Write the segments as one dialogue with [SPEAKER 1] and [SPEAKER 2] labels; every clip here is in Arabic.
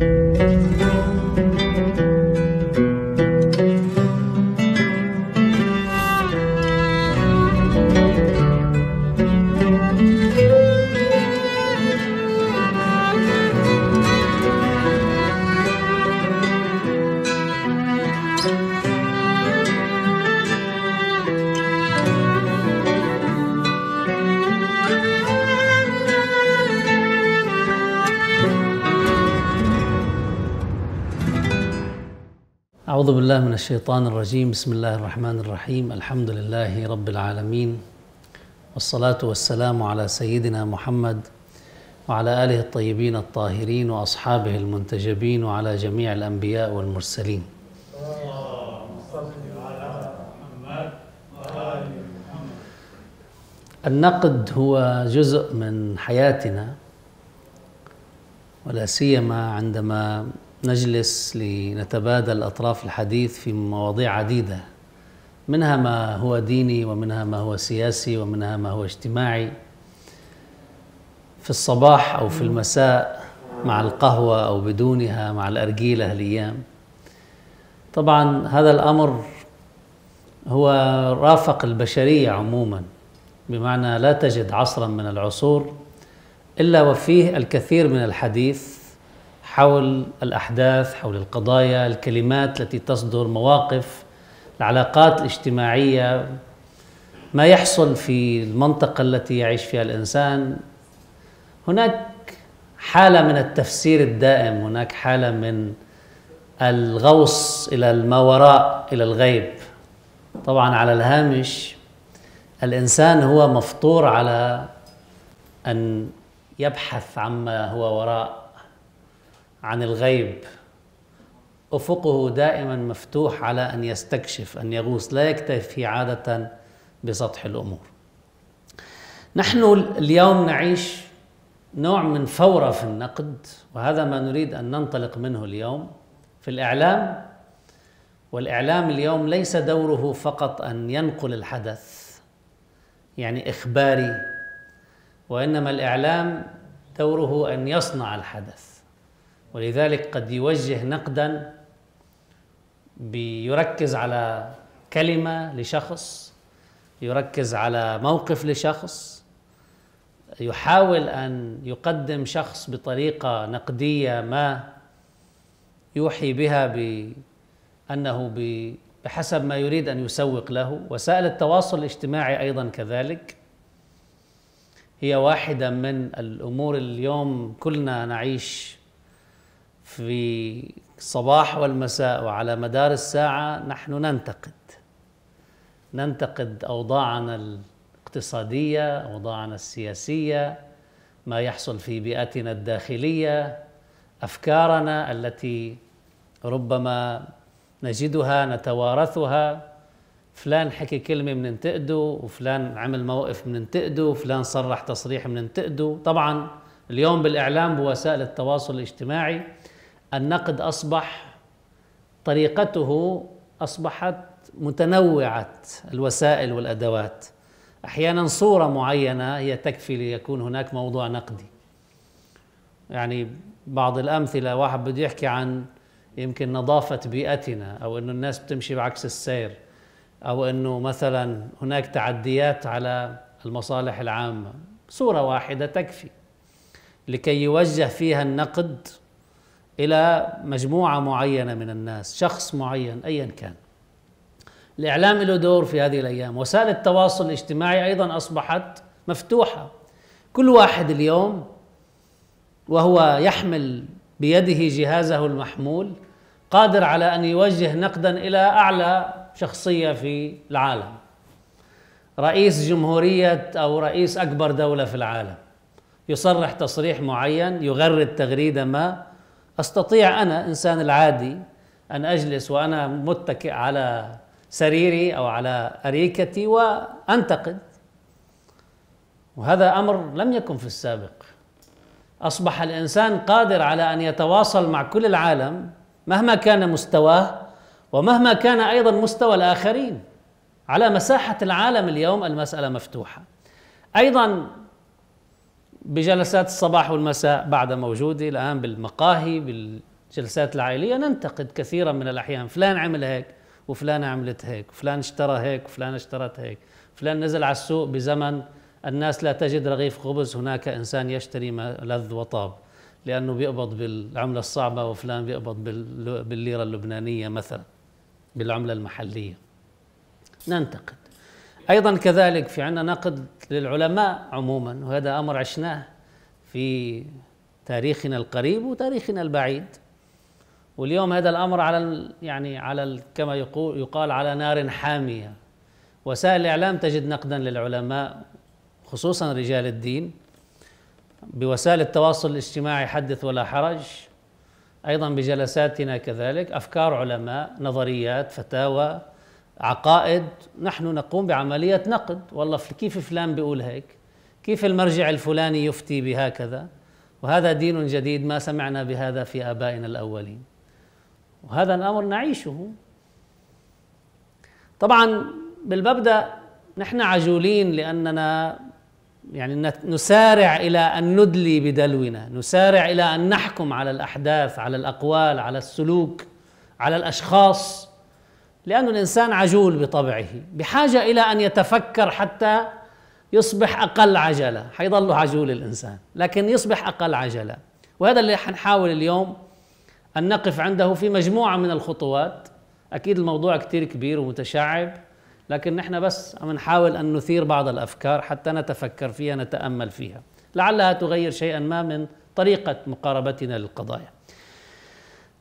[SPEAKER 1] 嗯。بالله من الشيطان الرجيم بسم الله الرحمن الرحيم الحمد لله رب العالمين والصلاة والسلام على سيدنا محمد وعلى آله الطيبين الطاهرين وأصحابه المنتجبين وعلى جميع الأنبياء والمرسلين النقد هو جزء من حياتنا ولا سيما عندما نجلس لنتبادل أطراف الحديث في مواضيع عديدة منها ما هو ديني ومنها ما هو سياسي ومنها ما هو اجتماعي في الصباح أو في المساء مع القهوة أو بدونها مع الأرجيلة الأيام طبعا هذا الأمر هو رافق البشرية عموما بمعنى لا تجد عصرا من العصور إلا وفيه الكثير من الحديث حول الأحداث حول القضايا الكلمات التي تصدر مواقف العلاقات الاجتماعية ما يحصل في المنطقة التي يعيش فيها الإنسان هناك حالة من التفسير الدائم هناك حالة من الغوص إلى ما وراء إلى الغيب طبعا على الهامش الإنسان هو مفطور على أن يبحث عما هو وراء عن الغيب افقه دائما مفتوح على ان يستكشف ان يغوص لا يكتفي عاده بسطح الامور نحن اليوم نعيش نوع من فوره في النقد وهذا ما نريد ان ننطلق منه اليوم في الاعلام والاعلام اليوم ليس دوره فقط ان ينقل الحدث يعني اخباري وانما الاعلام دوره ان يصنع الحدث ولذلك قد يوجه نقدا بيركز على كلمة لشخص يركز على موقف لشخص يحاول أن يقدم شخص بطريقة نقدية ما يوحي بها بأنه بحسب ما يريد أن يسوق له وسائل التواصل الاجتماعي أيضا كذلك هي واحدة من الأمور اليوم كلنا نعيش في الصباح والمساء وعلى مدار الساعة نحن ننتقد ننتقد أوضاعنا الاقتصادية أوضاعنا السياسية ما يحصل في بيئتنا الداخلية أفكارنا التي ربما نجدها نتوارثها فلان حكي كلمة انتقده وفلان عمل موقف انتقده وفلان صرح تصريح انتقده طبعا اليوم بالإعلام بوسائل التواصل الاجتماعي النقد اصبح طريقته اصبحت متنوعه الوسائل والادوات احيانا صوره معينه هي تكفي ليكون هناك موضوع نقدي يعني بعض الامثله واحد بده يحكي عن يمكن نظافه بيئتنا او انه الناس بتمشي بعكس السير او انه مثلا هناك تعديات على المصالح العامه صوره واحده تكفي لكي يوجه فيها النقد الى مجموعه معينه من الناس، شخص معين ايا كان. الاعلام له دور في هذه الايام، وسائل التواصل الاجتماعي ايضا اصبحت مفتوحه. كل واحد اليوم وهو يحمل بيده جهازه المحمول قادر على ان يوجه نقدا الى اعلى شخصيه في العالم. رئيس جمهوريه او رئيس اكبر دوله في العالم. يصرح تصريح معين، يغرد تغريده ما، استطيع انا انسان العادي ان اجلس وانا متكئ على سريري او على اريكتي وانتقد وهذا امر لم يكن في السابق اصبح الانسان قادر على ان يتواصل مع كل العالم مهما كان مستواه ومهما كان ايضا مستوى الاخرين على مساحه العالم اليوم المساله مفتوحه ايضا بجلسات الصباح والمساء بعد موجودة الآن بالمقاهي بالجلسات العائلية ننتقد كثيرا من الأحيان فلان عمل هيك وفلانة عملت هيك وفلان اشترى هيك وفلانة اشترت هيك فلان نزل على السوق بزمن الناس لا تجد رغيف خبز هناك إنسان يشتري ما لذ وطاب لأنه بيقبض بالعملة الصعبة وفلان بيقبض بالليرة اللبنانية مثلا بالعملة المحلية ننتقد ايضا كذلك في عندنا نقد للعلماء عموما وهذا امر عشناه في تاريخنا القريب وتاريخنا البعيد واليوم هذا الامر على يعني على كما يقول يقال على نار حاميه وسائل الاعلام تجد نقدا للعلماء خصوصا رجال الدين بوسائل التواصل الاجتماعي حدث ولا حرج ايضا بجلساتنا كذلك افكار علماء نظريات فتاوى عقائد نحن نقوم بعملية نقد والله كيف فلان بيقول هيك كيف المرجع الفلاني يفتي بهكذا وهذا دين جديد ما سمعنا بهذا في آبائنا الأولين وهذا الأمر نعيشه طبعا بالمبدأ نحن عجولين لأننا يعني نسارع إلى أن ندلي بدلونا نسارع إلى أن نحكم على الأحداث على الأقوال على السلوك على الأشخاص لأن الإنسان عجول بطبعه بحاجة إلى أن يتفكر حتى يصبح أقل عجلة حيظل عجول الإنسان لكن يصبح أقل عجلة وهذا اللي حنحاول اليوم أن نقف عنده في مجموعة من الخطوات أكيد الموضوع كتير كبير ومتشعب لكن نحن بس عم نحاول أن نثير بعض الأفكار حتى نتفكر فيها نتأمل فيها لعلها تغير شيئا ما من طريقة مقاربتنا للقضايا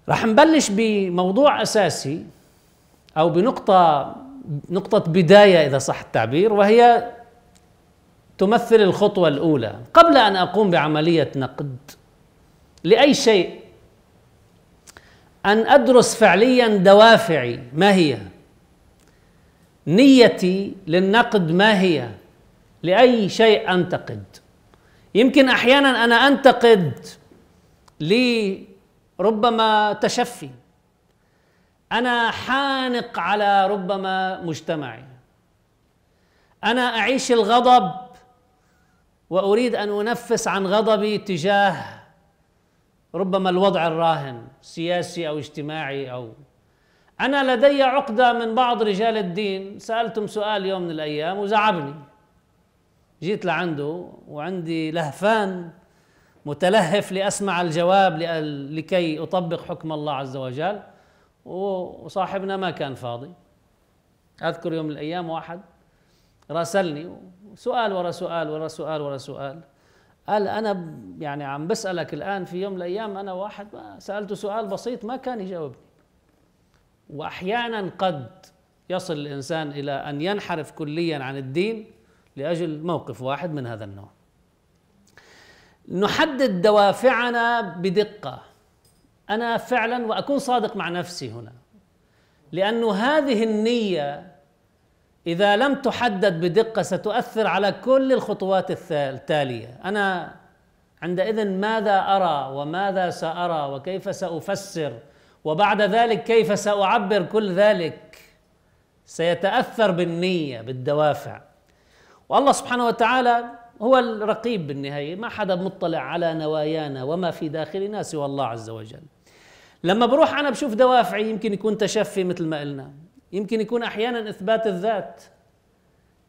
[SPEAKER 1] رح نبلش بموضوع أساسي او بنقطه نقطه بدايه اذا صح التعبير وهي تمثل الخطوه الاولى قبل ان اقوم بعمليه نقد لاي شيء ان ادرس فعليا دوافعي ما هي نيتي للنقد ما هي لاي شيء انتقد يمكن احيانا انا انتقد لربما تشفي أنا حانق على ربما مجتمعي أنا أعيش الغضب وأريد أن أنفس عن غضبي تجاه ربما الوضع الراهن سياسي أو اجتماعي أو أنا لدي عقدة من بعض رجال الدين سالتهم سؤال يوم من الأيام وزعبني جيت لعنده وعندي لهفان متلهف لأسمع الجواب لكي أطبق حكم الله عز وجل وصاحبنا ما كان فاضي اذكر يوم من الايام واحد راسلني سؤال ورا سؤال ورا سؤال ورا سؤال قال انا يعني عم بسالك الان في يوم من الايام انا واحد ما سالته سؤال بسيط ما كان يجاوبني واحيانا قد يصل الانسان الى ان ينحرف كليا عن الدين لاجل موقف واحد من هذا النوع نحدد دوافعنا بدقه انا فعلا واكون صادق مع نفسي هنا لانه هذه النيه اذا لم تحدد بدقه ستؤثر على كل الخطوات التاليه انا عندئذ ماذا ارى وماذا سارى وكيف سافسر وبعد ذلك كيف ساعبر كل ذلك سيتاثر بالنيه بالدوافع والله سبحانه وتعالى هو الرقيب بالنهايه ما حدا مطلع على نوايانا وما في داخلنا سوى الله عز وجل لما بروح انا بشوف دوافعي يمكن يكون تشفي مثل ما قلنا يمكن يكون احيانا اثبات الذات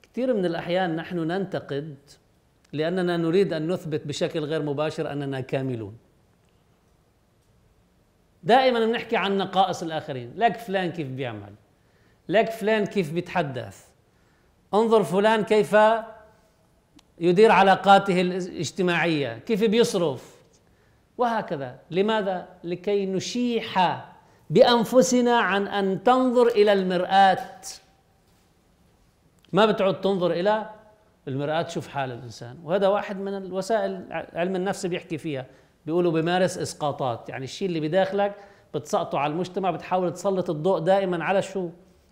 [SPEAKER 1] كثير من الاحيان نحن ننتقد لاننا نريد ان نثبت بشكل غير مباشر اننا كاملون دائما بنحكي عن نقائص الاخرين لك فلان كيف بيعمل لك فلان كيف بيتحدث انظر فلان كيف يدير علاقاته الاجتماعيه كيف بيصرف وهكذا لماذا لكي نشيح بانفسنا عن ان تنظر الى المراه ما بتعود تنظر الى المراه تشوف حال الانسان وهذا واحد من الوسائل علم النفس بيحكي فيها بيقولوا بمارس اسقاطات يعني الشيء اللي بداخلك بتسقطه على المجتمع بتحاول تسلط الضوء دائما على شو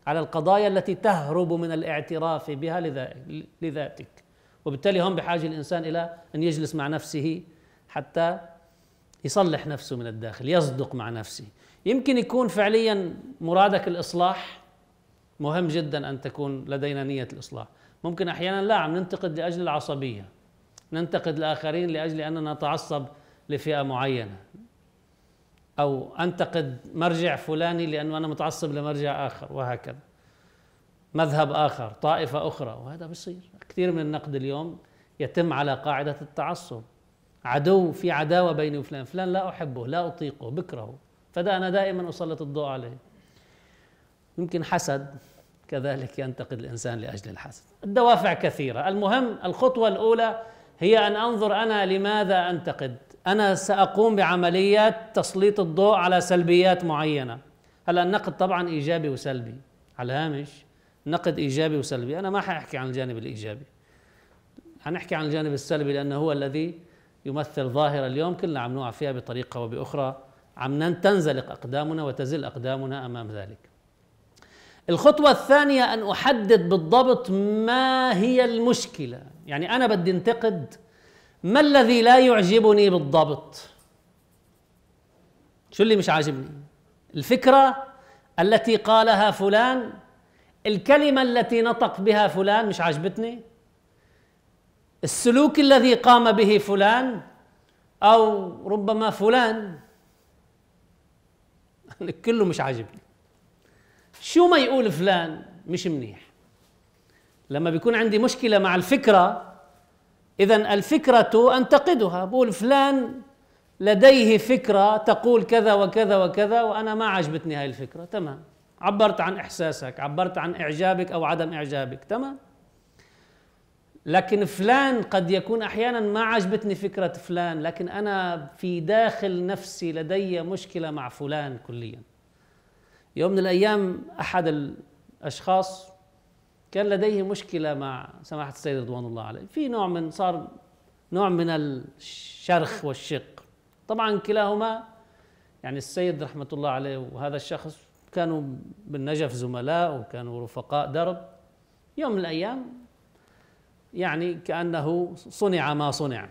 [SPEAKER 1] على القضايا التي تهرب من الاعتراف بها لذاتك وبالتالي هم بحاجه الانسان الى ان يجلس مع نفسه حتى يصلح نفسه من الداخل يصدق مع نفسه يمكن يكون فعليا مرادك الاصلاح مهم جدا ان تكون لدينا نيه الاصلاح ممكن احيانا لا عم ننتقد لاجل العصبيه ننتقد الاخرين لاجل اننا نتعصب لفئه معينه او انتقد مرجع فلاني لانه انا متعصب لمرجع اخر وهكذا مذهب اخر طائفه اخرى وهذا بصير كثير من النقد اليوم يتم على قاعده التعصب عدو في عداوة بيني وفلان فلان لا أحبه لا أطيقه بكرهه فده أنا دائما أسلط الضوء عليه يمكن حسد كذلك ينتقد الإنسان لأجل الحسد الدوافع كثيرة المهم الخطوة الأولى هي أن أنظر أنا لماذا أنتقد أنا سأقوم بعمليات تسليط الضوء على سلبيات معينة هلا النقد طبعا إيجابي وسلبي على الهامش نقد إيجابي وسلبي أنا ما حأحكي عن الجانب الإيجابي حنحكي عن الجانب السلبي لأنه هو الذي يمثل ظاهرة اليوم كلنا عم نقع فيها بطريقة وبأخرى عم تنزلق أقدامنا وتزل أقدامنا أمام ذلك الخطوة الثانية أن أحدد بالضبط ما هي المشكلة يعني أنا بدي انتقد ما الذي لا يعجبني بالضبط شو اللي مش عاجبني الفكرة التي قالها فلان الكلمة التي نطق بها فلان مش عاجبتني السلوك الذي قام به فلان او ربما فلان كله مش عاجبني شو ما يقول فلان مش منيح لما بيكون عندي مشكله مع الفكره اذا الفكره انتقدها بقول فلان لديه فكره تقول كذا وكذا وكذا وانا ما عجبتني هاي الفكره تمام عبرت عن احساسك عبرت عن اعجابك او عدم اعجابك تمام لكن فلان قد يكون احيانا ما عجبتني فكره فلان لكن انا في داخل نفسي لدي مشكله مع فلان كليا يوم من الايام احد الاشخاص كان لديه مشكله مع سماحه السيد رضوان الله عليه في نوع من صار نوع من الشرخ والشق طبعا كلاهما يعني السيد رحمه الله عليه وهذا الشخص كانوا بالنجف زملاء وكانوا رفقاء درب يوم من الايام يعني كانه صنع ما صنع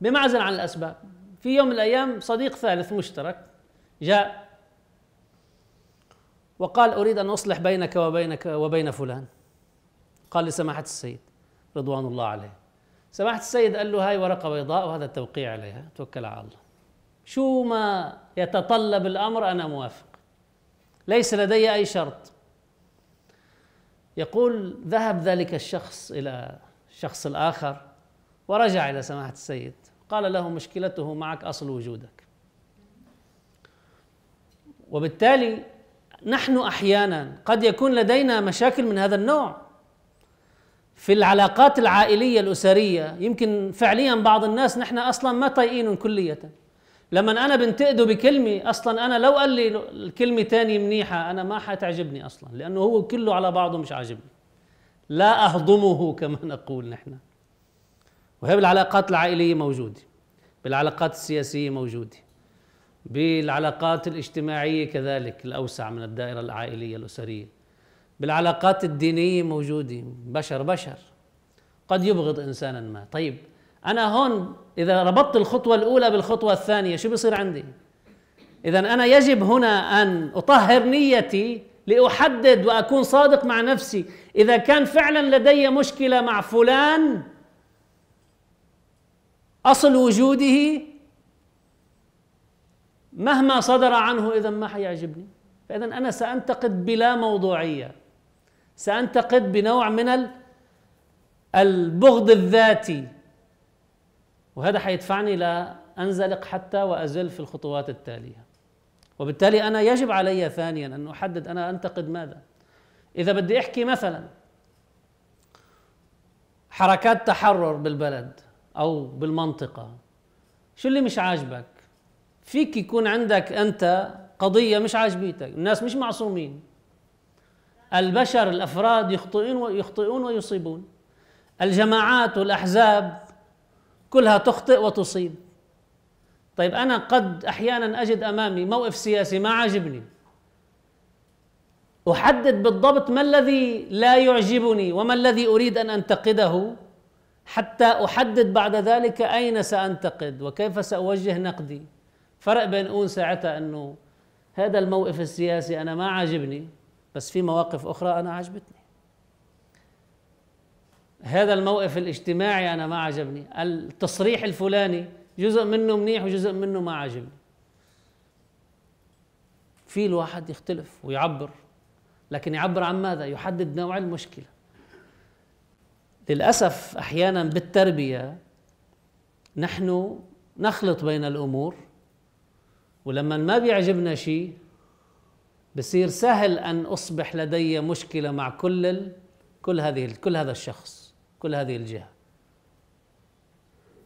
[SPEAKER 1] بمعزل عن الاسباب في يوم من الايام صديق ثالث مشترك جاء وقال اريد ان اصلح بينك وبينك وبين فلان قال لسماحه السيد رضوان الله عليه سماحه السيد قال له هاي ورقه بيضاء وهذا التوقيع عليها توكل على الله شو ما يتطلب الامر انا موافق ليس لدي اي شرط يقول ذهب ذلك الشخص إلى الشخص الآخر ورجع إلى سماحة السيد قال له مشكلته معك أصل وجودك وبالتالي نحن أحيانا قد يكون لدينا مشاكل من هذا النوع في العلاقات العائلية الأسرية يمكن فعليا بعض الناس نحن أصلا ما طايقين كلية لما انا بنتقده بكلمه اصلا انا لو قال لي الكلمه تاني منيحه انا ما حتعجبني اصلا لانه هو كله على بعضه مش عاجبني لا اهضمه كما نقول نحن وهي بالعلاقات العائليه موجوده بالعلاقات السياسيه موجوده بالعلاقات الاجتماعيه كذلك الاوسع من الدائره العائليه الاسريه بالعلاقات الدينيه موجوده بشر بشر قد يبغض انسانا ما طيب انا هون اذا ربطت الخطوه الاولى بالخطوه الثانيه شو بصير عندي اذا انا يجب هنا ان اطهر نيتي لاحدد واكون صادق مع نفسي اذا كان فعلا لدي مشكله مع فلان اصل وجوده مهما صدر عنه اذا ما حيعجبني فاذا انا سانتقد بلا موضوعيه سانتقد بنوع من البغض الذاتي وهذا حيدفعني لأنزلق حتى وأزل في الخطوات التالية وبالتالي أنا يجب علي ثانيا أن أحدد أنا أنتقد ماذا إذا بدي أحكي مثلا حركات تحرر بالبلد أو بالمنطقة شو اللي مش عاجبك فيك يكون عندك أنت قضية مش عاجبيتك الناس مش معصومين البشر الأفراد يخطئون ويخطئون ويصيبون الجماعات والأحزاب كلها تخطئ وتصيب طيب انا قد احيانا اجد امامي موقف سياسي ما عاجبني احدد بالضبط ما الذي لا يعجبني وما الذي اريد ان انتقده حتى احدد بعد ذلك اين سانتقد وكيف ساوجه نقدي فرق بين اون ساعتها انه هذا الموقف السياسي انا ما عاجبني بس في مواقف اخرى انا عجبتني هذا الموقف الاجتماعي انا ما عجبني التصريح الفلاني جزء منه منيح وجزء منه ما عجبني في الواحد يختلف ويعبر لكن يعبر عن ماذا يحدد نوع المشكله للاسف احيانا بالتربيه نحن نخلط بين الامور ولما ما بيعجبنا شيء بصير سهل ان اصبح لدي مشكله مع كل كل هذه كل هذا الشخص كل هذه الجهة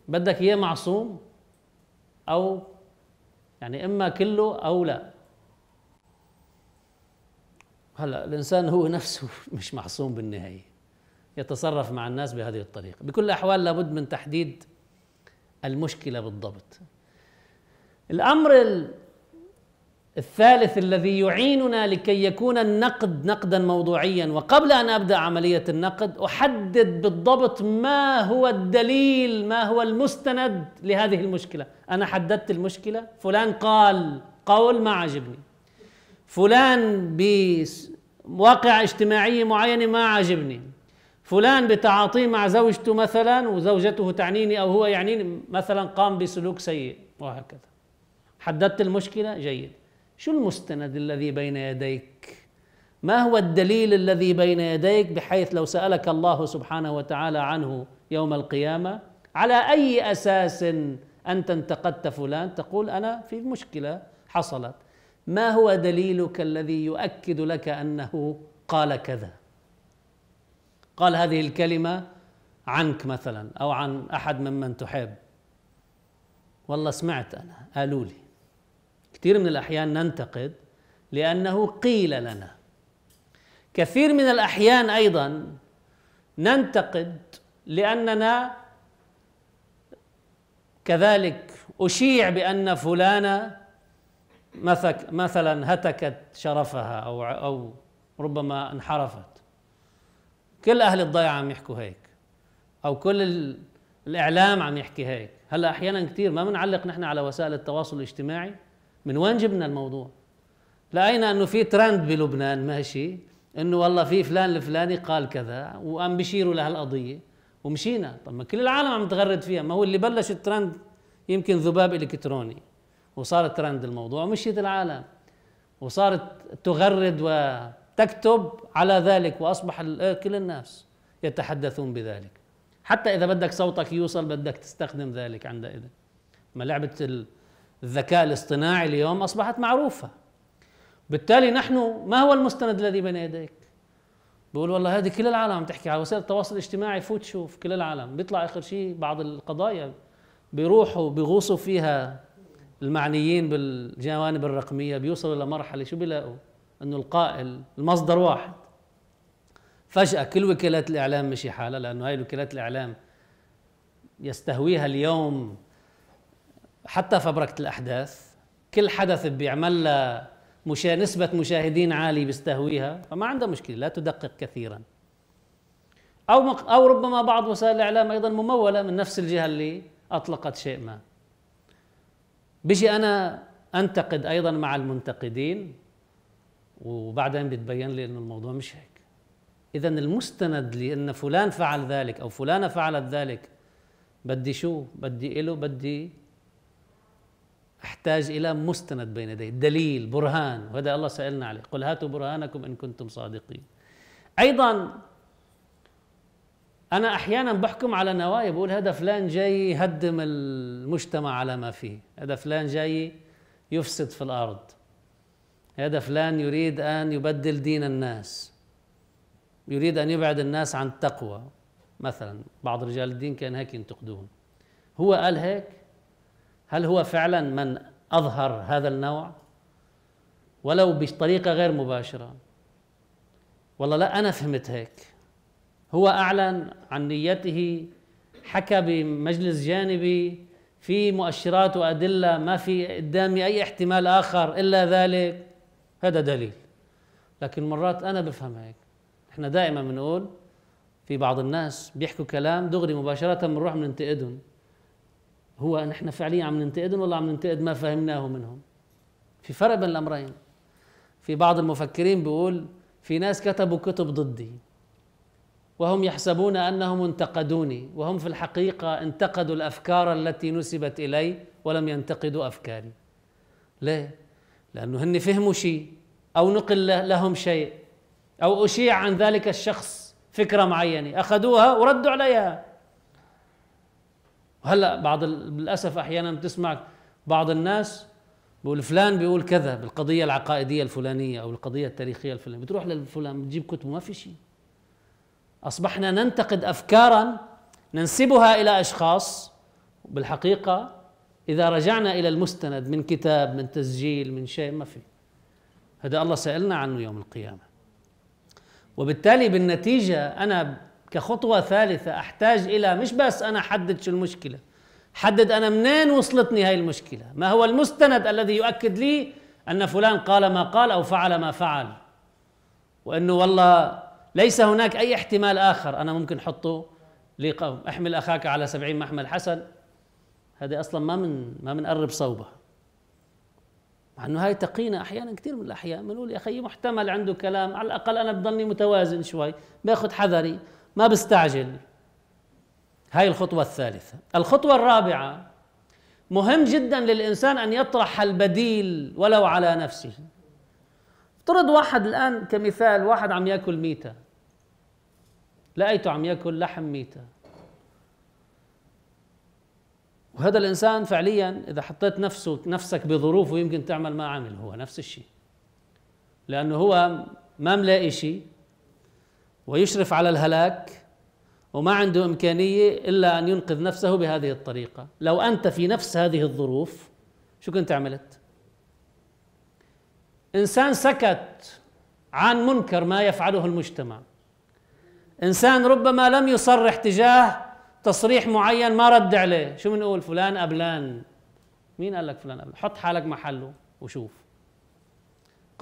[SPEAKER 1] بدك إياه معصوم أو يعني إما كله أو لا هلا الإنسان هو نفسه مش معصوم بالنهاية يتصرف مع الناس بهذه الطريقة بكل الأحوال لابد من تحديد المشكلة بالضبط الأمر الثالث الذي يعيننا لكي يكون النقد نقدا موضوعيا وقبل ان ابدا عمليه النقد احدد بالضبط ما هو الدليل ما هو المستند لهذه المشكله انا حددت المشكله فلان قال قول ما عجبني فلان بواقع اجتماعي معين ما عجبني فلان بتعاطيه مع زوجته مثلا وزوجته تعنيني او هو يعنيني مثلا قام بسلوك سيء وهكذا حددت المشكله جيد شو المستند الذي بين يديك ما هو الدليل الذي بين يديك بحيث لو سالك الله سبحانه وتعالى عنه يوم القيامه على اي اساس انت انتقدت فلان تقول انا في مشكله حصلت ما هو دليلك الذي يؤكد لك انه قال كذا قال هذه الكلمه عنك مثلا او عن احد ممن تحب والله سمعت انا قالوا لي كثير من الأحيان ننتقد لأنه قيل لنا كثير من الأحيان أيضا ننتقد لأننا كذلك أشيع بأن فلانة مثلا هتكت شرفها أو أو ربما انحرفت كل أهل الضيعة عم يحكوا هيك أو كل الإعلام عم يحكي هيك هلا أحيانا كثير ما بنعلق نحن على وسائل التواصل الاجتماعي من وين جبنا الموضوع لقينا انه في ترند بلبنان ماشي انه والله في فلان الفلاني قال كذا وقام بشيروا لهالقضيه ومشينا طب ما كل العالم عم تغرد فيها ما هو اللي بلش الترند يمكن ذباب الكتروني وصار ترند الموضوع ومشيت العالم وصارت تغرد وتكتب على ذلك واصبح آه، كل الناس يتحدثون بذلك حتى اذا بدك صوتك يوصل بدك تستخدم ذلك عندئذ ما لعبه الذكاء الاصطناعي اليوم أصبحت معروفة بالتالي نحن ما هو المستند الذي بين يديك بيقول والله هذه كل العالم عم تحكي على وسائل التواصل الاجتماعي فوت شوف كل العالم بيطلع اخر شيء بعض القضايا بيروحوا بيغوصوا فيها المعنيين بالجوانب الرقميه بيوصلوا لمرحله شو بيلاقوا انه القائل المصدر واحد فجاه كل وكالات الاعلام مشي حالها لانه هاي وكالات الاعلام يستهويها اليوم حتى فبركه الاحداث كل حدث بيعمل لها مشا... نسبه مشاهدين عالي بيستهويها فما عندها مشكله لا تدقق كثيرا او مق... او ربما بعض وسائل الاعلام ايضا مموله من نفس الجهه اللي اطلقت شيء ما بيجي انا انتقد ايضا مع المنتقدين وبعدين بيتبين لي انه الموضوع مش هيك اذا المستند لان فلان فعل ذلك او فلانه فعلت ذلك بدي شو بدي إله بدي احتاج إلى مستند بين يديه دليل برهان وهذا الله سألنا عليه قل هاتوا برهانكم إن كنتم صادقين أيضا أنا أحيانا بحكم على نوايا بقول هذا فلان جاي يهدم المجتمع على ما فيه هذا فلان جاي يفسد في الأرض هذا فلان يريد أن يبدل دين الناس يريد أن يبعد الناس عن التقوى مثلا بعض رجال الدين كان هيك ينتقدون هو قال هيك هل هو فعلا من اظهر هذا النوع ولو بطريقه غير مباشره والله لا انا فهمت هيك هو اعلن عن نيته حكى بمجلس جانبي في مؤشرات وادله ما في قدامي اي احتمال اخر الا ذلك هذا دليل لكن مرات انا بفهم هيك احنا دائما بنقول في بعض الناس بيحكوا كلام دغري مباشره بنروح بننتقدهم هو نحن فعليا عم ننتقدهم ولا عم ننتقد ما فهمناه منهم في فرق بين الامرين في بعض المفكرين بيقول في ناس كتبوا كتب ضدي وهم يحسبون انهم انتقدوني وهم في الحقيقه انتقدوا الافكار التي نسبت الي ولم ينتقدوا افكاري ليه لانه هن فهموا شيء او نقل لهم شيء او اشيع عن ذلك الشخص فكره معينه اخذوها وردوا عليها وهلا بعض للاسف احيانا بتسمع بعض الناس بيقول فلان بيقول كذا بالقضيه العقائديه الفلانيه او القضيه التاريخيه الفلانيه بتروح للفلان بتجيب كتب ما في شيء اصبحنا ننتقد افكارا ننسبها الى اشخاص بالحقيقه اذا رجعنا الى المستند من كتاب من تسجيل من شيء ما في هذا الله سالنا عنه يوم القيامه وبالتالي بالنتيجه انا كخطوة ثالثة أحتاج إلى مش بس أنا أحدد شو المشكلة حدد أنا منين وصلتني هاي المشكلة ما هو المستند الذي يؤكد لي أن فلان قال ما قال أو فعل ما فعل وأنه والله ليس هناك أي احتمال آخر أنا ممكن أحطه لقوم احمل أخاك على سبعين محمل حسن هذه أصلا ما من ما قرب صوبة مع أنه هاي تقينا أحيانا كثير من الأحيان بنقول يا أخي محتمل عنده كلام على الأقل أنا بضلني متوازن شوي باخذ حذري ما بستعجل هاي الخطوة الثالثة الخطوة الرابعة مهم جدا للإنسان أن يطرح البديل ولو على نفسه افترض واحد الآن كمثال واحد عم يأكل ميتة لقيته عم يأكل لحم ميتة وهذا الإنسان فعليا إذا حطيت نفسه نفسك بظروفه يمكن تعمل ما عمل هو نفس الشيء لأنه هو ما ملاقي شيء ويشرف على الهلاك وما عنده إمكانية إلا أن ينقذ نفسه بهذه الطريقة لو أنت في نفس هذه الظروف شو كنت عملت؟ إنسان سكت عن منكر ما يفعله المجتمع إنسان ربما لم يصرح تجاه تصريح معين ما رد عليه شو بنقول فلان أبلان مين قال لك فلان أبلان حط حالك محله وشوف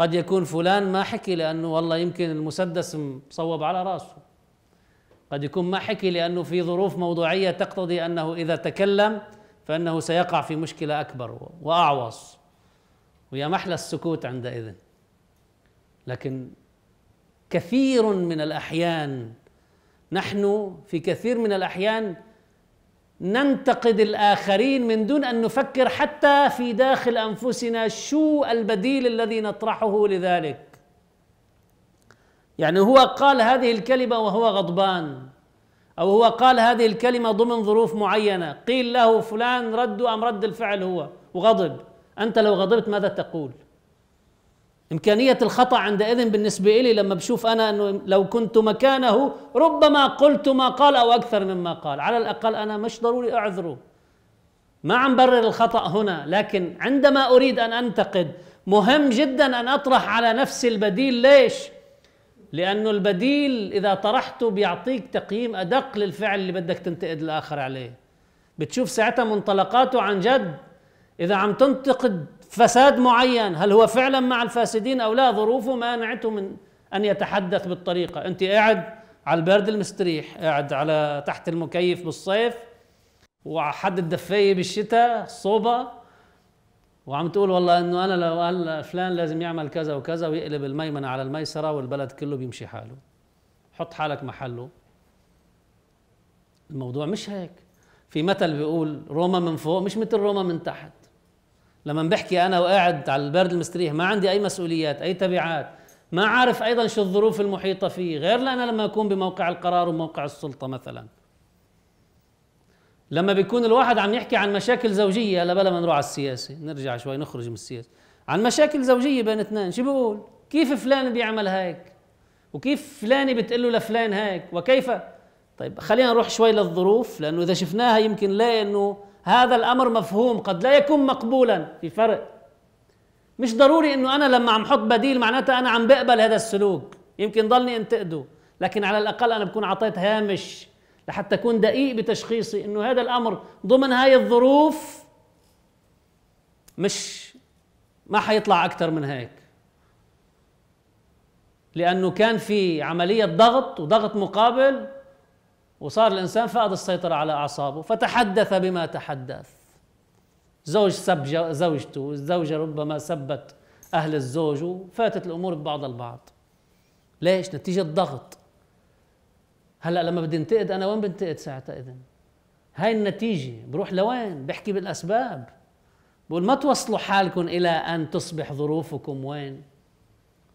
[SPEAKER 1] قد يكون فلان ما حكي لأنه والله يمكن المسدس مصوب على راسه قد يكون ما حكي لأنه في ظروف موضوعية تقتضي أنه إذا تكلم فإنه سيقع في مشكلة أكبر وأعوص ويا محلى السكوت عندئذ لكن كثير من الأحيان نحن في كثير من الأحيان ننتقد الاخرين من دون ان نفكر حتى في داخل انفسنا شو البديل الذي نطرحه لذلك يعني هو قال هذه الكلمه وهو غضبان او هو قال هذه الكلمه ضمن ظروف معينه قيل له فلان رد ام رد الفعل هو وغضب انت لو غضبت ماذا تقول إمكانية الخطأ عندئذ بالنسبة إلي لما بشوف أنا أنه لو كنت مكانه ربما قلت ما قال أو أكثر مما قال على الأقل أنا مش ضروري أعذره ما عم برر الخطأ هنا لكن عندما أريد أن أنتقد مهم جدا أن أطرح على نفسي البديل ليش؟ لأنه البديل إذا طرحته بيعطيك تقييم أدق للفعل اللي بدك تنتقد الآخر عليه بتشوف ساعتها منطلقاته عن جد إذا عم تنتقد فساد معين هل هو فعلا مع الفاسدين او لا ظروفه مانعته من ان يتحدث بالطريقه انت قاعد على البرد المستريح قاعد على تحت المكيف بالصيف وحد الدفايه بالشتاء صوبة وعم تقول والله انه انا لو قال فلان لازم يعمل كذا وكذا ويقلب الميمنه على الميسره والبلد كله بيمشي حاله حط حالك محله الموضوع مش هيك في مثل بيقول روما من فوق مش مثل روما من تحت لما بحكي انا وقاعد على البرد المستريح ما عندي اي مسؤوليات اي تبعات ما عارف ايضا شو الظروف المحيطه فيه غير انا لما اكون بموقع القرار وموقع السلطه مثلا لما بيكون الواحد عم يحكي عن مشاكل زوجيه هلا بلا ما نروح على السياسه نرجع شوي نخرج من السياسه عن مشاكل زوجيه بين اثنين شو بيقول كيف فلان بيعمل هيك وكيف فلانه بتقول له لفلان هيك وكيف طيب خلينا نروح شوي للظروف لانه اذا شفناها يمكن لا انه هذا الامر مفهوم قد لا يكون مقبولا في فرق مش ضروري انه انا لما عم حط بديل معناتها انا عم بقبل هذا السلوك يمكن ضلني انتقده لكن على الاقل انا بكون اعطيت هامش لحتى اكون دقيق بتشخيصي انه هذا الامر ضمن هاي الظروف مش ما حيطلع اكثر من هيك لانه كان في عمليه ضغط وضغط مقابل وصار الانسان فقد السيطره على اعصابه فتحدث بما تحدث زوج سب زوجته الزوجه ربما سبت اهل الزوج وفاتت الامور ببعض البعض ليش نتيجه ضغط هلا لما بدي انتقد انا وين بنتقد ساعتها اذن هاي النتيجه بروح لوين بحكي بالاسباب بقول ما توصلوا حالكم الى ان تصبح ظروفكم وين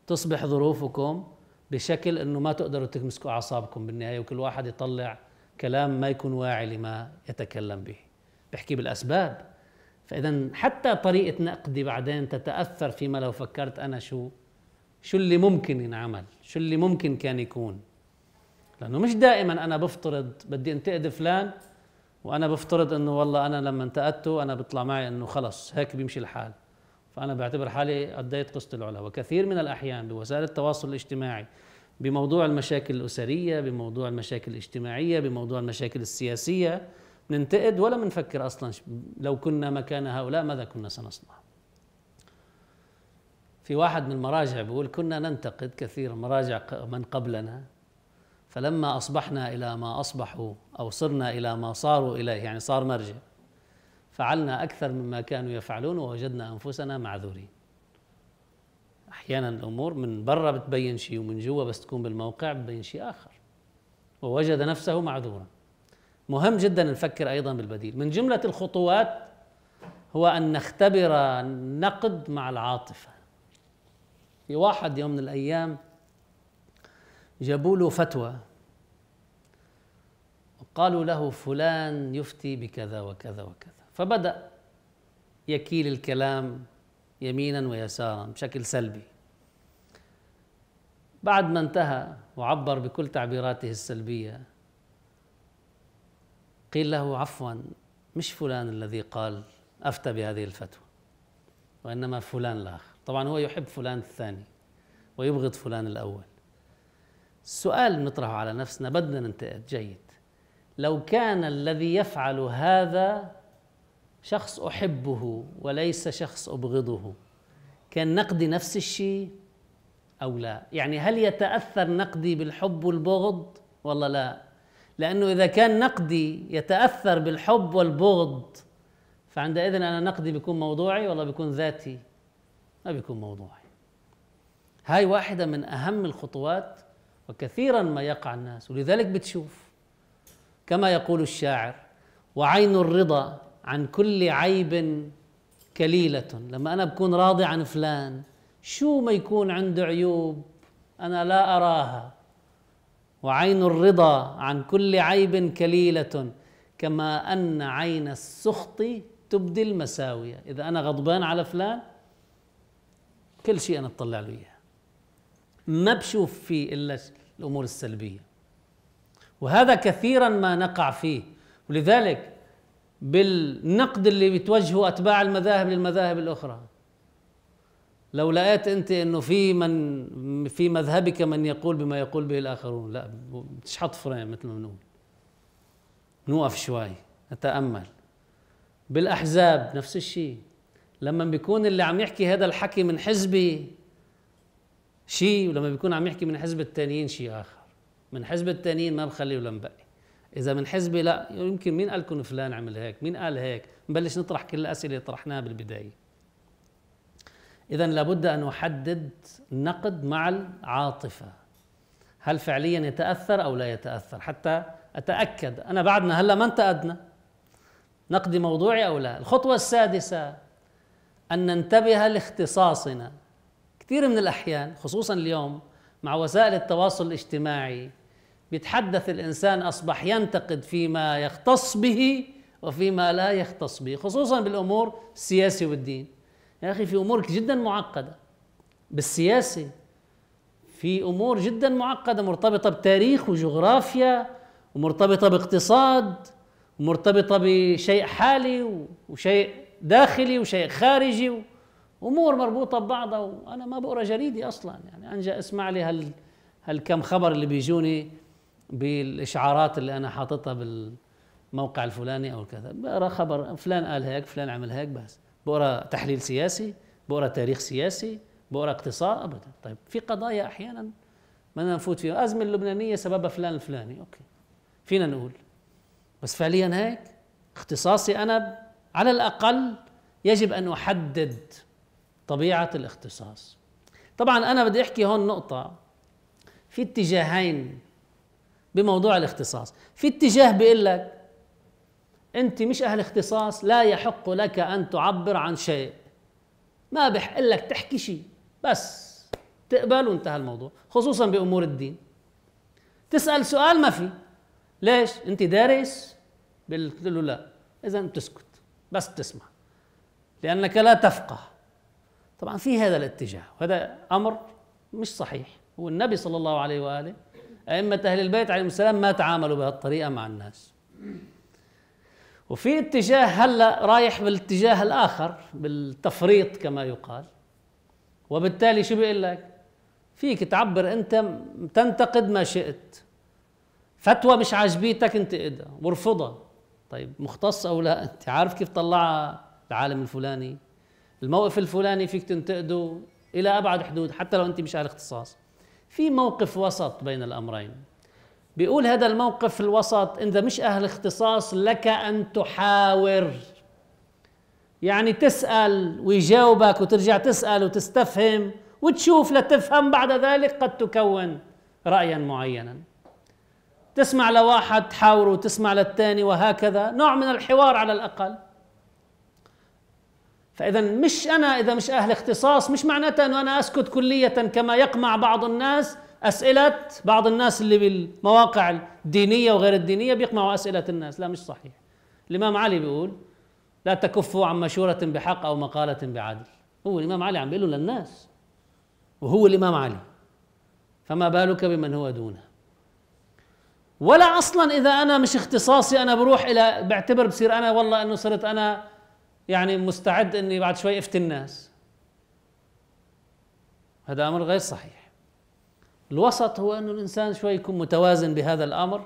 [SPEAKER 1] تصبح ظروفكم بشكل انه ما تقدروا تمسكوا اعصابكم بالنهايه وكل واحد يطلع كلام ما يكون واعي لما يتكلم به بحكي بالاسباب فاذا حتى طريقه نقدي بعدين تتاثر فيما لو فكرت انا شو شو اللي ممكن ينعمل شو اللي ممكن كان يكون لانه مش دائما انا بفترض بدي انتقد فلان وانا بفترض انه والله انا لما انتقدته انا بيطلع معي انه خلص هيك بيمشي الحال فأنا بعتبر حالي أديت قصة العلا وكثير من الأحيان بوسائل التواصل الاجتماعي بموضوع المشاكل الأسرية بموضوع المشاكل الاجتماعية بموضوع المشاكل السياسية ننتقد ولا منفكر أصلا لو كنا مكان هؤلاء ماذا كنا سنصنع في واحد من المراجع بيقول كنا ننتقد كثير مراجع من قبلنا فلما أصبحنا إلى ما أصبحوا أو صرنا إلى ما صاروا إليه يعني صار مرجع فعلنا أكثر مما كانوا يفعلون ووجدنا أنفسنا معذورين أحيانا الأمور من برا بتبين شيء ومن جوا بس تكون بالموقع بتبين شيء آخر ووجد نفسه معذورا مهم جدا نفكر أيضا بالبديل من جملة الخطوات هو أن نختبر النقد مع العاطفة في واحد يوم من الأيام جابوا له فتوى وقالوا له فلان يفتي بكذا وكذا وكذا فبدأ يكيل الكلام يمينا ويسارا بشكل سلبي بعد ما انتهى وعبر بكل تعبيراته السلبية قيل له عفوا مش فلان الذي قال أفتى بهذه الفتوى وإنما فلان الآخر طبعا هو يحب فلان الثاني ويبغض فلان الأول السؤال نطرحه على نفسنا بدنا ننتقد جيد لو كان الذي يفعل هذا شخص احبه وليس شخص ابغضه كان نقدي نفس الشيء او لا يعني هل يتاثر نقدي بالحب والبغض ولا لا لانه اذا كان نقدي يتاثر بالحب والبغض فعندئذ انا نقدي بيكون موضوعي ولا بيكون ذاتي ما بيكون موضوعي هاي واحده من اهم الخطوات وكثيرا ما يقع الناس ولذلك بتشوف كما يقول الشاعر وعين الرضا عن كل عيب كليلة لما أنا بكون راضي عن فلان شو ما يكون عنده عيوب أنا لا أراها وعين الرضا عن كل عيب كليلة كما أن عين السخط تبدي المساوية إذا أنا غضبان على فلان كل شيء أنا أطلع له إياه ما بشوف فيه إلا الأمور السلبية وهذا كثيرا ما نقع فيه ولذلك بالنقد اللي بتوجهه اتباع المذاهب للمذاهب الاخرى لو لقيت انت انه في من في مذهبك من يقول بما يقول به الاخرون لا تشحط فريم مثل ما بنقول نوقف شوي نتامل بالاحزاب نفس الشيء لما بيكون اللي عم يحكي هذا الحكي من حزبي شيء ولما بيكون عم يحكي من حزب التانيين شيء اخر من حزب التانيين ما بخليه ولا مبقي اذا من حزبي لا يمكن مين قال لكم فلان عمل هيك مين قال هيك نبلش نطرح كل الاسئله اللي طرحناها بالبدايه اذا لابد ان احدد النقد مع العاطفه هل فعليا يتاثر او لا يتاثر حتى اتاكد انا بعدنا هلا ما انتقدنا نقدي موضوعي او لا الخطوه السادسه ان ننتبه لاختصاصنا كثير من الاحيان خصوصا اليوم مع وسائل التواصل الاجتماعي بيتحدث الانسان اصبح ينتقد فيما يختص به وفيما لا يختص به خصوصا بالامور السياسي والدين يا اخي في امور جدا معقده بالسياسه في امور جدا معقده مرتبطه بتاريخ وجغرافيا ومرتبطه باقتصاد ومرتبطه بشيء حالي وشيء داخلي وشيء خارجي امور مربوطه ببعضها وانا ما بقرا جريدي اصلا يعني انجا اسمع لي هال هالكم خبر اللي بيجوني بالاشعارات اللي انا حاططها بالموقع الفلاني او كذا بقرا خبر فلان قال هيك فلان عمل هيك بس بقرا تحليل سياسي بقرا تاريخ سياسي بقرا اقتصاد ابدا طيب في قضايا احيانا ما نفوت فيها الازمه اللبنانيه سببها فلان الفلاني اوكي فينا نقول بس فعليا هيك اختصاصي انا على الاقل يجب ان احدد طبيعه الاختصاص طبعا انا بدي احكي هون نقطه في اتجاهين بموضوع الاختصاص في اتجاه بيقول لك انت مش اهل اختصاص لا يحق لك ان تعبر عن شيء ما بحق لك تحكي شيء بس تقبل وانتهى الموضوع خصوصا بامور الدين تسال سؤال ما في ليش انت دارس قلت له لا اذا بتسكت بس تسمع لانك لا تفقه طبعا في هذا الاتجاه وهذا امر مش صحيح هو النبي صلى الله عليه واله أئمة أهل البيت عليهم السلام ما تعاملوا بهالطريقة مع الناس وفي اتجاه هلا رايح بالاتجاه الآخر بالتفريط كما يقال وبالتالي شو بيقول لك فيك تعبر أنت تنتقد ما شئت فتوى مش عاجبيتك انتقدها وارفضها طيب مختص او لا انت عارف كيف طلعها العالم الفلاني الموقف الفلاني فيك تنتقده الى ابعد حدود حتى لو انت مش على اختصاص في موقف وسط بين الأمرين بيقول هذا الموقف الوسط أنت مش أهل اختصاص لك أن تحاور يعني تسأل ويجاوبك وترجع تسأل وتستفهم وتشوف لتفهم بعد ذلك قد تكون رأيا معينا تسمع لواحد تحاوره وتسمع للثاني وهكذا نوع من الحوار على الأقل فإذا مش أنا إذا مش أهل اختصاص مش معناتها أنه أنا أسكت كلية كما يقمع بعض الناس أسئلة بعض الناس اللي بالمواقع الدينية وغير الدينية بيقمعوا أسئلة الناس لا مش صحيح الإمام علي بيقول لا تكفوا عن مشورة بحق أو مقالة بعدل هو الإمام علي عم بيقول للناس وهو الإمام علي فما بالك بمن هو دونه ولا اصلا اذا انا مش اختصاصي انا بروح الى بعتبر بصير انا والله انه صرت انا يعني مستعد اني بعد شوي افتي الناس هذا امر غير صحيح الوسط هو انه الانسان شوي يكون متوازن بهذا الامر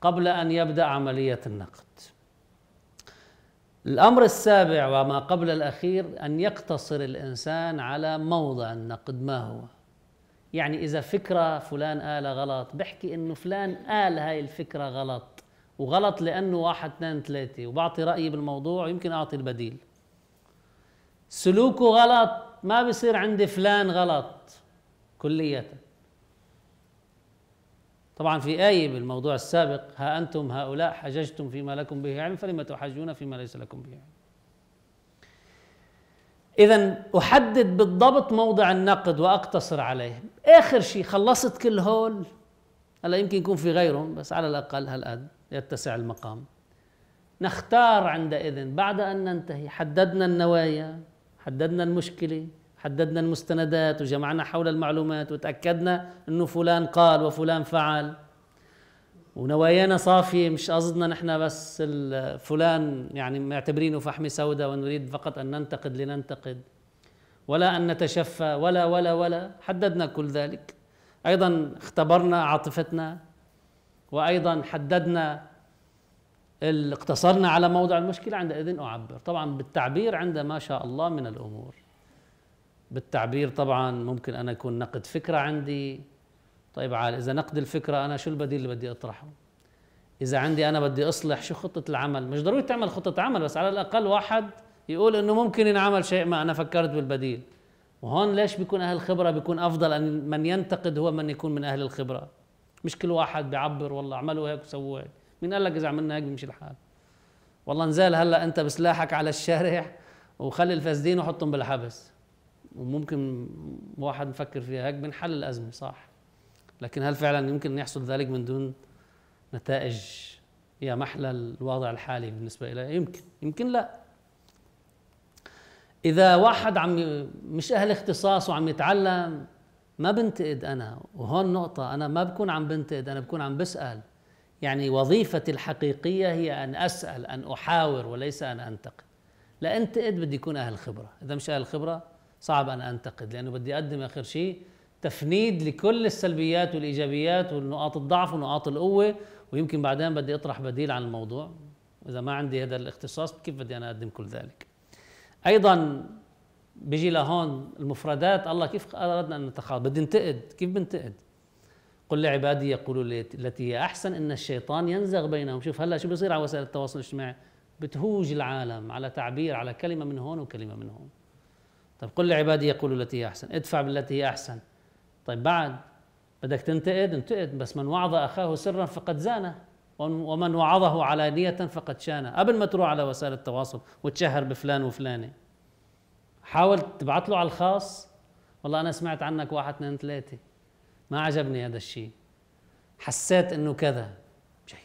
[SPEAKER 1] قبل ان يبدا عمليه النقد الامر السابع وما قبل الاخير ان يقتصر الانسان على موضع النقد ما هو يعني اذا فكره فلان قال غلط بحكي انه فلان قال هاي الفكره غلط وغلط لانه واحد اثنين ثلاثه وبعطي رايي بالموضوع يمكن اعطي البديل سلوكه غلط ما بصير عندي فلان غلط كلية طبعا في آية بالموضوع السابق ها أنتم هؤلاء حججتم فيما لكم به علم فلم تحجون فيما ليس لكم به علم إذا أحدد بالضبط موضع النقد وأقتصر عليه آخر شيء خلصت كل هول هلا يمكن يكون في غيرهم بس على الأقل هالقد يتسع المقام نختار عندئذ بعد ان ننتهي حددنا النوايا حددنا المشكله حددنا المستندات وجمعنا حول المعلومات وتاكدنا انه فلان قال وفلان فعل ونوايانا صافيه مش قصدنا نحن بس فلان يعني معتبرينه فحمه سوداء ونريد فقط ان ننتقد لننتقد ولا ان نتشفى ولا ولا ولا حددنا كل ذلك ايضا اختبرنا عاطفتنا وايضا حددنا اقتصرنا على موضع المشكله عندئذ اعبر طبعا بالتعبير عند ما شاء الله من الامور بالتعبير طبعا ممكن انا يكون نقد فكره عندي طيب عال اذا نقد الفكره انا شو البديل اللي بدي اطرحه اذا عندي انا بدي اصلح شو خطه العمل مش ضروري تعمل خطه عمل بس على الاقل واحد يقول انه ممكن ينعمل شيء ما انا فكرت بالبديل وهون ليش بيكون اهل خبره بيكون افضل ان من ينتقد هو من يكون من اهل الخبره مش كل واحد بيعبر والله اعملوا هيك وسووا هيك مين قال لك اذا عملنا هيك بيمشي الحال والله نزال هلا انت بسلاحك على الشارع وخلي الفاسدين وحطهم بالحبس وممكن واحد مفكر فيها هيك بنحل الازمه صح لكن هل فعلا يمكن ان يحصل ذلك من دون نتائج يا محلى الوضع الحالي بالنسبه الي يمكن يمكن لا اذا واحد عم مش اهل اختصاص وعم يتعلم ما بنتقد انا وهون نقطه انا ما بكون عم بنتقد انا بكون عم بسال يعني وظيفتي الحقيقيه هي ان اسال ان احاور وليس ان انتقد لانتقد بدي يكون اهل خبره اذا مش اهل خبره صعب ان انتقد لانه بدي اقدم اخر شيء تفنيد لكل السلبيات والايجابيات ونقاط الضعف ونقاط القوه ويمكن بعدين بدي اطرح بديل عن الموضوع اذا ما عندي هذا الاختصاص كيف بدي انا اقدم كل ذلك ايضا بيجي لهون المفردات الله كيف اردنا ان نتخاطب بدي انتقد كيف بنتقد قل لعبادي يقولوا التي هي احسن ان الشيطان ينزغ بينهم شوف هلا شو بصير على وسائل التواصل الاجتماعي بتهوج العالم على تعبير على كلمه من هون وكلمه من هون طيب قل لعبادي يقولوا التي هي احسن ادفع بالتي هي احسن طيب بعد بدك تنتقد انتقد بس من وعظ اخاه سرا فقد زانه ومن وعظه علانيه فقد شانه قبل ما تروح على وسائل التواصل وتشهر بفلان وفلانه حاول تبعت له على الخاص والله انا سمعت عنك واحد اثنين ثلاثه ما عجبني هذا الشيء حسيت انه كذا جيد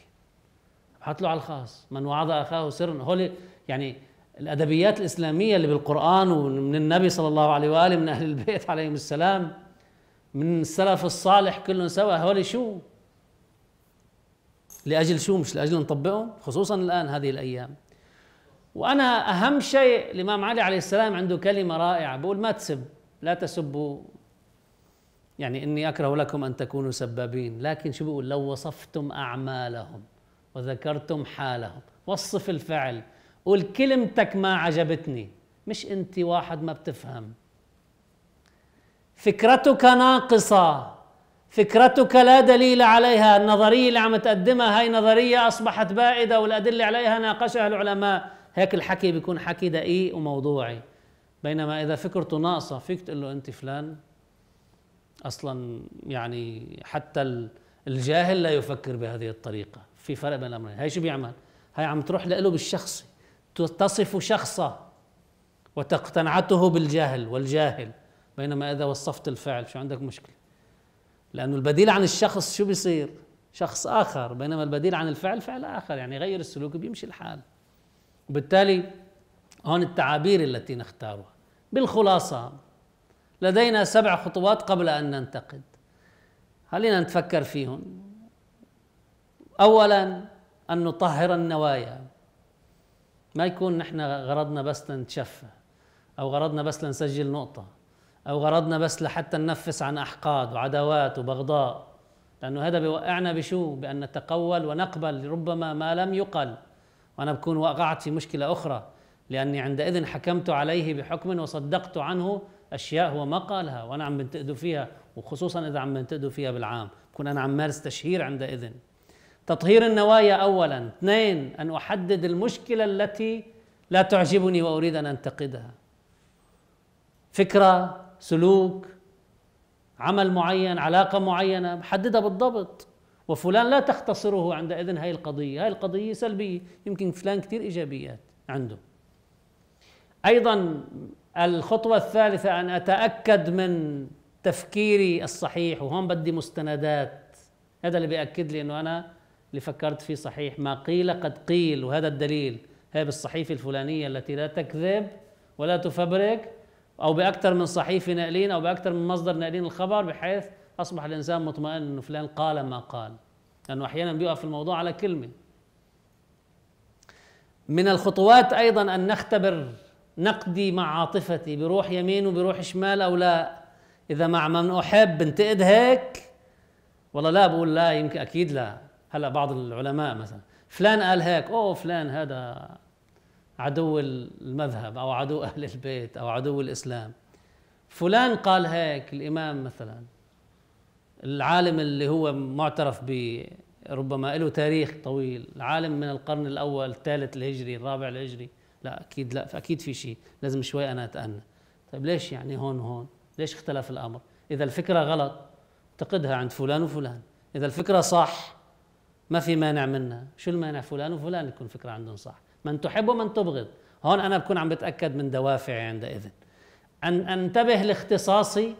[SPEAKER 1] ابعت له على الخاص من وعظ اخاه سرا هول يعني الادبيات الاسلاميه اللي بالقران ومن النبي صلى الله عليه واله من اهل البيت عليهم السلام من السلف الصالح كلهم سوا هول شو لاجل شو مش لاجل نطبقهم خصوصا الان هذه الايام وانا اهم شيء الامام علي عليه السلام عنده كلمه رائعه بقول ما تسب لا تسبوا يعني اني اكره لكم ان تكونوا سبابين لكن شو بيقول لو وصفتم اعمالهم وذكرتم حالهم وصف الفعل قول كلمتك ما عجبتني مش انت واحد ما بتفهم فكرتك ناقصه فكرتك لا دليل عليها النظريه اللي عم تقدمها هي نظريه اصبحت بائده والادله عليها ناقشها العلماء هيك الحكي بيكون حكي دقيق وموضوعي بينما اذا فكرته ناقصه فيك تقول له انت فلان اصلا يعني حتى الجاهل لا يفكر بهذه الطريقه في فرق بين الامرين هي شو بيعمل هي عم تروح له بالشخصي تصف شخصا وتقتنعته بالجهل والجاهل بينما اذا وصفت الفعل شو عندك مشكله لانه البديل عن الشخص شو بيصير شخص اخر بينما البديل عن الفعل فعل اخر يعني غير السلوك بيمشي الحال وبالتالي هون التعابير التي نختارها بالخلاصة لدينا سبع خطوات قبل أن ننتقد خلينا نتفكر فيهم أولا أن نطهر النوايا ما يكون نحن غرضنا بس لنتشفى أو غرضنا بس لنسجل نقطة أو غرضنا بس لحتى ننفس عن أحقاد وعداوات وبغضاء لأنه هذا بيوقعنا بشو بأن نتقول ونقبل ربما ما لم يقل وأنا بكون وقعت في مشكلة أخرى لأني عندئذ حكمت عليه بحكم وصدقت عنه أشياء هو ما قالها وأنا عم بنتقدوا فيها وخصوصا إذا عم بنتقدوا فيها بالعام بكون أنا عم مارس تشهير عندئذ تطهير النوايا أولا اثنين أن أحدد المشكلة التي لا تعجبني وأريد أن أنتقدها فكرة سلوك عمل معين علاقة معينة بحددها بالضبط وفلان لا تختصره عندئذ هاي القضية هاي القضية سلبية يمكن فلان كثير إيجابيات عنده أيضا الخطوة الثالثة أن أتأكد من تفكيري الصحيح وهون بدي مستندات هذا اللي بيأكد لي أنه أنا اللي فكرت فيه صحيح ما قيل قد قيل وهذا الدليل هي بالصحيفة الفلانية التي لا تكذب ولا تفبرك أو بأكثر من صحيفة ناقلين أو بأكثر من مصدر ناقلين الخبر بحيث اصبح الانسان مطمئن انه فلان قال ما قال لانه احيانا بيقف الموضوع على كلمه من الخطوات ايضا ان نختبر نقدي مع عاطفتي بروح يمين وبروح شمال او لا اذا مع من احب بنتقد هيك والله لا بقول لا يمكن اكيد لا هلا بعض العلماء مثلا فلان قال هيك اوه فلان هذا عدو المذهب او عدو اهل البيت او عدو الاسلام فلان قال هيك الامام مثلا العالم اللي هو معترف ب ربما له تاريخ طويل العالم من القرن الاول الثالث الهجري الرابع الهجري لا اكيد لا اكيد في شيء لازم شوي انا اتأنى طيب ليش يعني هون هون ليش اختلف الامر اذا الفكره غلط انتقدها عند فلان وفلان اذا الفكره صح ما في مانع منها شو المانع فلان وفلان يكون فكره عندهم صح من تحب ومن تبغض هون انا بكون عم بتاكد من دوافعي عندئذ ان انتبه لاختصاصي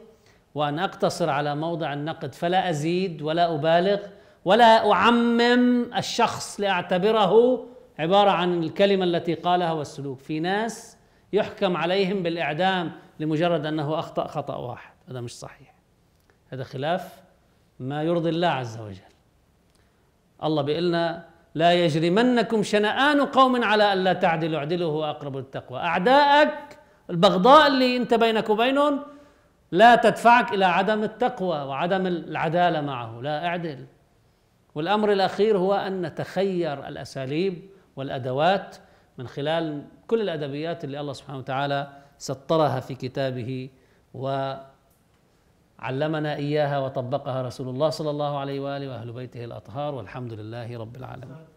[SPEAKER 1] وأن أقتصر على موضع النقد فلا أزيد ولا أبالغ ولا أعمم الشخص لأعتبره عبارة عن الكلمة التي قالها والسلوك في ناس يحكم عليهم بالإعدام لمجرد أنه أخطأ خطأ واحد هذا مش صحيح هذا خلاف ما يرضي الله عز وجل الله بيقلنا لا يجرمنكم شنآن قوم على ألا تعدلوا اعدلوا هو أقرب للتقوى أعداءك البغضاء اللي أنت بينك وبينهم لا تدفعك الى عدم التقوى وعدم العداله معه لا اعدل والامر الاخير هو ان نتخير الاساليب والادوات من خلال كل الادبيات اللي الله سبحانه وتعالى سطرها في كتابه وعلمنا اياها وطبقها رسول الله صلى الله عليه واله واهل بيته الاطهار والحمد لله رب العالمين.